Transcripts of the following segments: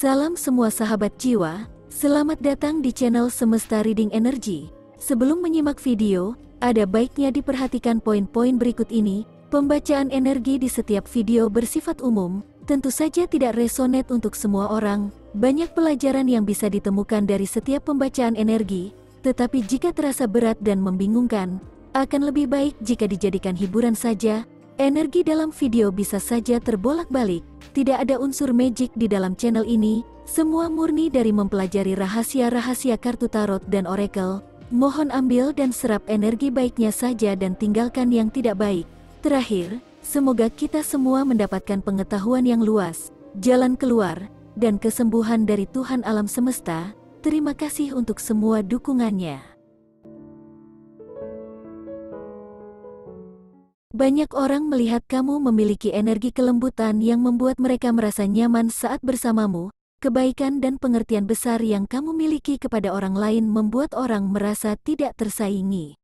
Salam semua sahabat jiwa, selamat datang di channel Semesta Reading Energy. Sebelum menyimak video, ada baiknya diperhatikan poin-poin berikut ini. Pembacaan energi di setiap video bersifat umum, tentu saja tidak resonate untuk semua orang. Banyak pelajaran yang bisa ditemukan dari setiap pembacaan energi, tetapi jika terasa berat dan membingungkan, akan lebih baik jika dijadikan hiburan saja, Energi dalam video bisa saja terbolak-balik, tidak ada unsur magic di dalam channel ini, semua murni dari mempelajari rahasia-rahasia kartu tarot dan oracle, mohon ambil dan serap energi baiknya saja dan tinggalkan yang tidak baik. Terakhir, semoga kita semua mendapatkan pengetahuan yang luas, jalan keluar, dan kesembuhan dari Tuhan alam semesta. Terima kasih untuk semua dukungannya. Banyak orang melihat kamu memiliki energi kelembutan yang membuat mereka merasa nyaman saat bersamamu. Kebaikan dan pengertian besar yang kamu miliki kepada orang lain membuat orang merasa tidak tersaingi.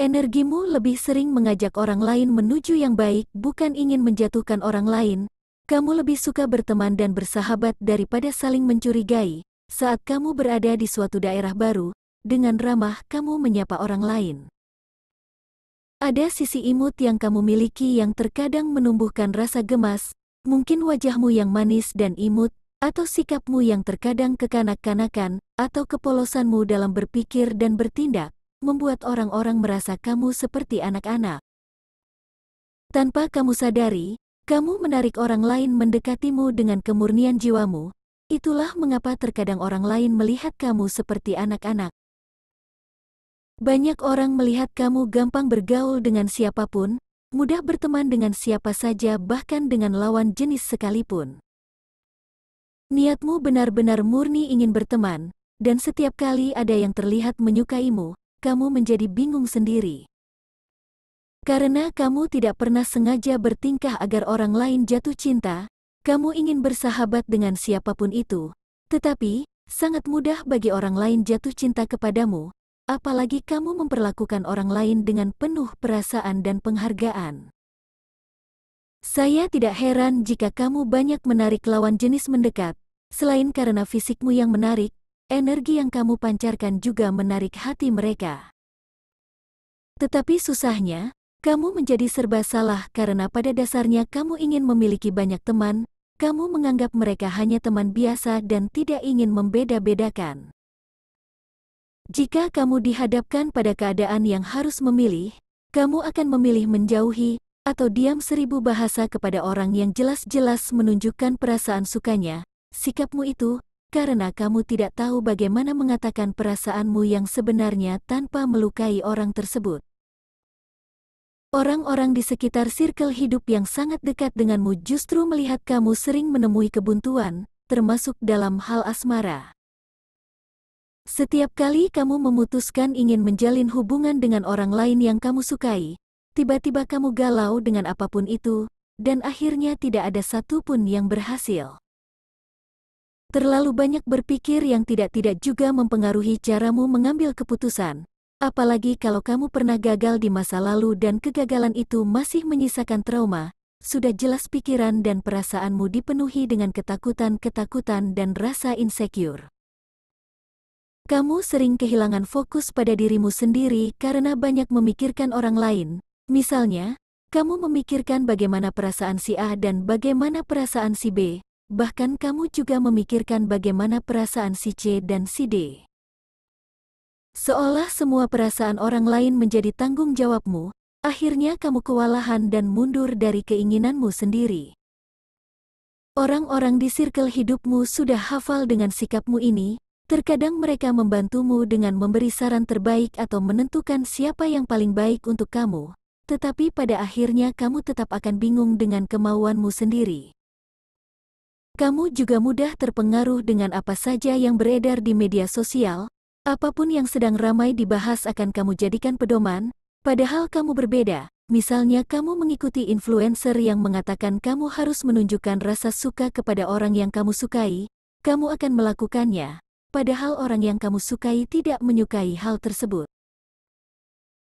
Energimu lebih sering mengajak orang lain menuju yang baik, bukan ingin menjatuhkan orang lain. Kamu lebih suka berteman dan bersahabat daripada saling mencurigai. Saat kamu berada di suatu daerah baru, dengan ramah kamu menyapa orang lain. Ada sisi imut yang kamu miliki yang terkadang menumbuhkan rasa gemas, mungkin wajahmu yang manis dan imut, atau sikapmu yang terkadang kekanak-kanakan, atau kepolosanmu dalam berpikir dan bertindak, membuat orang-orang merasa kamu seperti anak-anak. Tanpa kamu sadari, kamu menarik orang lain mendekatimu dengan kemurnian jiwamu. Itulah mengapa terkadang orang lain melihat kamu seperti anak-anak. Banyak orang melihat kamu gampang bergaul dengan siapapun, mudah berteman dengan siapa saja bahkan dengan lawan jenis sekalipun. Niatmu benar-benar murni ingin berteman, dan setiap kali ada yang terlihat menyukaimu, kamu menjadi bingung sendiri. Karena kamu tidak pernah sengaja bertingkah agar orang lain jatuh cinta, kamu ingin bersahabat dengan siapapun itu, tetapi sangat mudah bagi orang lain jatuh cinta kepadamu, apalagi kamu memperlakukan orang lain dengan penuh perasaan dan penghargaan. Saya tidak heran jika kamu banyak menarik lawan jenis mendekat, selain karena fisikmu yang menarik, energi yang kamu pancarkan juga menarik hati mereka. Tetapi susahnya, kamu menjadi serba salah karena pada dasarnya kamu ingin memiliki banyak teman, kamu menganggap mereka hanya teman biasa dan tidak ingin membeda-bedakan. Jika kamu dihadapkan pada keadaan yang harus memilih, kamu akan memilih menjauhi atau diam seribu bahasa kepada orang yang jelas-jelas menunjukkan perasaan sukanya, sikapmu itu, karena kamu tidak tahu bagaimana mengatakan perasaanmu yang sebenarnya tanpa melukai orang tersebut. Orang-orang di sekitar sirkel hidup yang sangat dekat denganmu justru melihat kamu sering menemui kebuntuan, termasuk dalam hal asmara. Setiap kali kamu memutuskan ingin menjalin hubungan dengan orang lain yang kamu sukai, tiba-tiba kamu galau dengan apapun itu, dan akhirnya tidak ada satupun yang berhasil. Terlalu banyak berpikir yang tidak-tidak juga mempengaruhi caramu mengambil keputusan, apalagi kalau kamu pernah gagal di masa lalu dan kegagalan itu masih menyisakan trauma, sudah jelas pikiran dan perasaanmu dipenuhi dengan ketakutan-ketakutan dan rasa insecure. Kamu sering kehilangan fokus pada dirimu sendiri karena banyak memikirkan orang lain. Misalnya, kamu memikirkan bagaimana perasaan si A dan bagaimana perasaan si B. Bahkan kamu juga memikirkan bagaimana perasaan si C dan si D. Seolah semua perasaan orang lain menjadi tanggung jawabmu, akhirnya kamu kewalahan dan mundur dari keinginanmu sendiri. Orang-orang di circle hidupmu sudah hafal dengan sikapmu ini, Terkadang mereka membantumu dengan memberi saran terbaik atau menentukan siapa yang paling baik untuk kamu, tetapi pada akhirnya kamu tetap akan bingung dengan kemauanmu sendiri. Kamu juga mudah terpengaruh dengan apa saja yang beredar di media sosial, apapun yang sedang ramai dibahas akan kamu jadikan pedoman, padahal kamu berbeda. Misalnya kamu mengikuti influencer yang mengatakan kamu harus menunjukkan rasa suka kepada orang yang kamu sukai, kamu akan melakukannya, padahal orang yang kamu sukai tidak menyukai hal tersebut.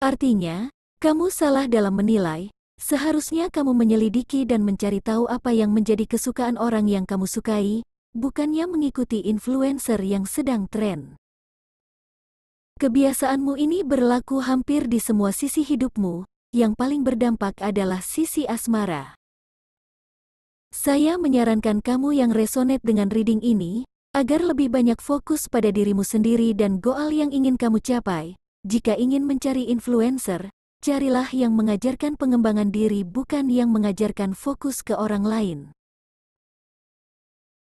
Artinya, kamu salah dalam menilai, seharusnya kamu menyelidiki dan mencari tahu apa yang menjadi kesukaan orang yang kamu sukai, bukannya mengikuti influencer yang sedang tren. Kebiasaanmu ini berlaku hampir di semua sisi hidupmu, yang paling berdampak adalah sisi asmara. Saya menyarankan kamu yang resonate dengan reading ini, agar lebih banyak fokus pada dirimu sendiri dan goal yang ingin kamu capai. Jika ingin mencari influencer, carilah yang mengajarkan pengembangan diri bukan yang mengajarkan fokus ke orang lain.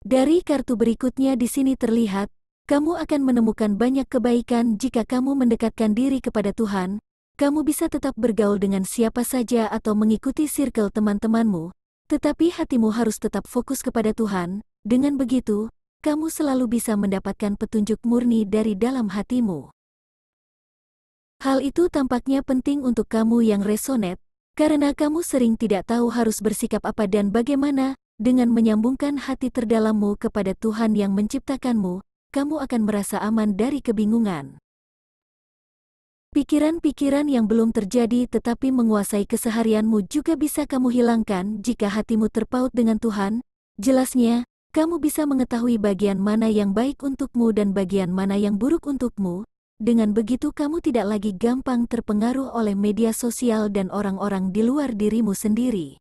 Dari kartu berikutnya di sini terlihat, kamu akan menemukan banyak kebaikan jika kamu mendekatkan diri kepada Tuhan, kamu bisa tetap bergaul dengan siapa saja atau mengikuti circle teman-temanmu, tetapi hatimu harus tetap fokus kepada Tuhan. Dengan begitu, kamu selalu bisa mendapatkan petunjuk murni dari dalam hatimu. Hal itu tampaknya penting untuk kamu yang resonet, karena kamu sering tidak tahu harus bersikap apa dan bagaimana, dengan menyambungkan hati terdalammu kepada Tuhan yang menciptakanmu, kamu akan merasa aman dari kebingungan. Pikiran-pikiran yang belum terjadi tetapi menguasai keseharianmu juga bisa kamu hilangkan jika hatimu terpaut dengan Tuhan. Jelasnya, kamu bisa mengetahui bagian mana yang baik untukmu dan bagian mana yang buruk untukmu. Dengan begitu kamu tidak lagi gampang terpengaruh oleh media sosial dan orang-orang di luar dirimu sendiri.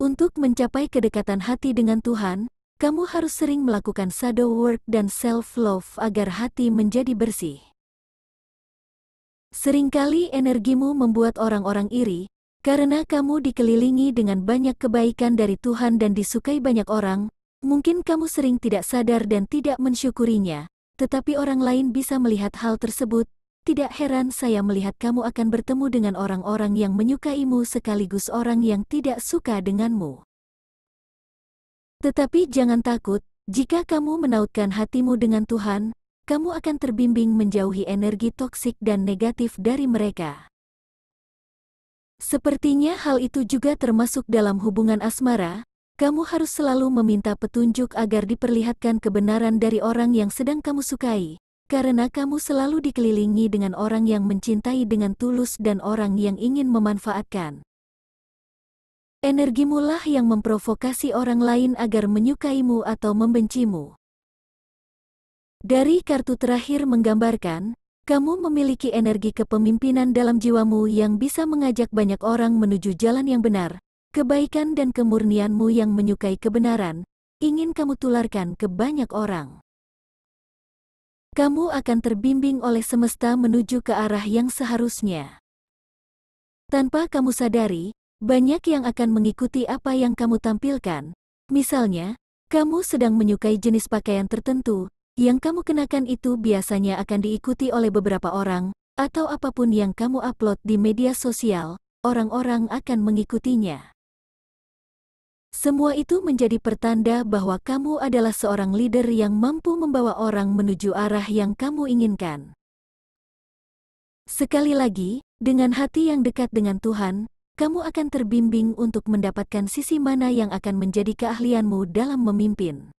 Untuk mencapai kedekatan hati dengan Tuhan, kamu harus sering melakukan shadow work dan self-love agar hati menjadi bersih. Seringkali energimu membuat orang-orang iri, karena kamu dikelilingi dengan banyak kebaikan dari Tuhan dan disukai banyak orang, mungkin kamu sering tidak sadar dan tidak mensyukurinya, tetapi orang lain bisa melihat hal tersebut. Tidak heran saya melihat kamu akan bertemu dengan orang-orang yang menyukaimu sekaligus orang yang tidak suka denganmu. Tetapi jangan takut, jika kamu menautkan hatimu dengan Tuhan, kamu akan terbimbing menjauhi energi toksik dan negatif dari mereka. Sepertinya hal itu juga termasuk dalam hubungan asmara, kamu harus selalu meminta petunjuk agar diperlihatkan kebenaran dari orang yang sedang kamu sukai, karena kamu selalu dikelilingi dengan orang yang mencintai dengan tulus dan orang yang ingin memanfaatkan. Energimulah yang memprovokasi orang lain agar menyukaimu atau membencimu. Dari kartu terakhir menggambarkan, kamu memiliki energi kepemimpinan dalam jiwamu yang bisa mengajak banyak orang menuju jalan yang benar. Kebaikan dan kemurnianmu yang menyukai kebenaran, ingin kamu tularkan ke banyak orang. Kamu akan terbimbing oleh semesta menuju ke arah yang seharusnya. Tanpa kamu sadari, banyak yang akan mengikuti apa yang kamu tampilkan. Misalnya, kamu sedang menyukai jenis pakaian tertentu, yang kamu kenakan itu biasanya akan diikuti oleh beberapa orang, atau apapun yang kamu upload di media sosial, orang-orang akan mengikutinya. Semua itu menjadi pertanda bahwa kamu adalah seorang leader yang mampu membawa orang menuju arah yang kamu inginkan. Sekali lagi, dengan hati yang dekat dengan Tuhan, kamu akan terbimbing untuk mendapatkan sisi mana yang akan menjadi keahlianmu dalam memimpin.